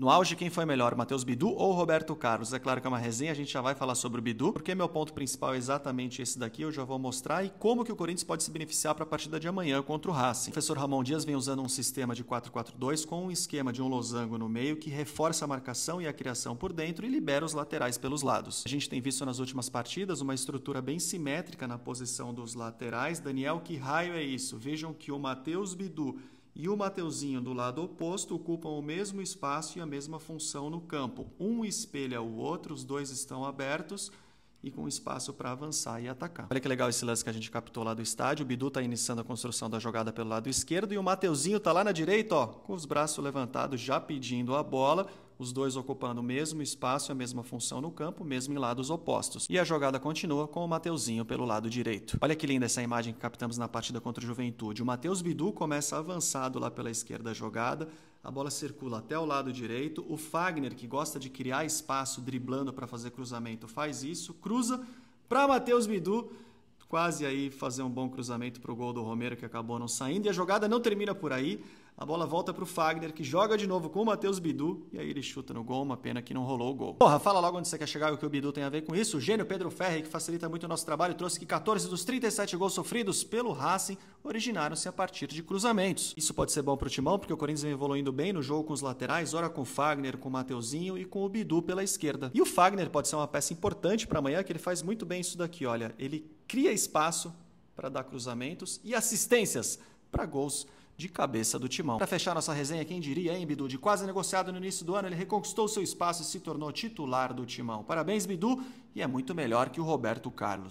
No auge, quem foi melhor, Matheus Bidu ou Roberto Carlos? É claro que é uma resenha, a gente já vai falar sobre o Bidu, porque meu ponto principal é exatamente esse daqui, eu já vou mostrar, e como que o Corinthians pode se beneficiar para a partida de amanhã contra o Racing. O professor Ramon Dias vem usando um sistema de 4-4-2 com um esquema de um losango no meio que reforça a marcação e a criação por dentro e libera os laterais pelos lados. A gente tem visto nas últimas partidas uma estrutura bem simétrica na posição dos laterais. Daniel, que raio é isso? Vejam que o Matheus Bidu e o Mateuzinho do lado oposto ocupam o mesmo espaço e a mesma função no campo. Um espelha o outro, os dois estão abertos e com espaço para avançar e atacar. Olha que legal esse lance que a gente captou lá do estádio. O Bidu está iniciando a construção da jogada pelo lado esquerdo e o Mateuzinho está lá na direita, ó, com os braços levantados, já pedindo a bola. Os dois ocupando o mesmo espaço, e a mesma função no campo, mesmo em lados opostos. E a jogada continua com o Mateuzinho pelo lado direito. Olha que linda essa imagem que captamos na partida contra o Juventude. O Mateus Bidu começa avançado lá pela esquerda da jogada, a bola circula até o lado direito. O Fagner, que gosta de criar espaço driblando para fazer cruzamento, faz isso, cruza para Matheus Bidu quase aí fazer um bom cruzamento para o gol do Romero, que acabou não saindo. E a jogada não termina por aí. A bola volta para o Fagner, que joga de novo com o Matheus Bidu. E aí ele chuta no gol, uma pena que não rolou o gol. Porra, fala logo onde você quer chegar e o que o Bidu tem a ver com isso. O gênio Pedro Ferri, que facilita muito o nosso trabalho, trouxe que 14 dos 37 gols sofridos pelo Racing originaram-se a partir de cruzamentos. Isso pode ser bom para o Timão, porque o Corinthians vem evoluindo bem no jogo com os laterais, ora com o Fagner, com o Mateuzinho e com o Bidu pela esquerda. E o Fagner pode ser uma peça importante para amanhã, que ele faz muito bem isso daqui, olha. Ele cria espaço para dar cruzamentos e assistências para gols de cabeça do timão. Para fechar nossa resenha, quem diria, hein, Bidu? De quase negociado no início do ano, ele reconquistou seu espaço e se tornou titular do timão. Parabéns, Bidu, e é muito melhor que o Roberto Carlos.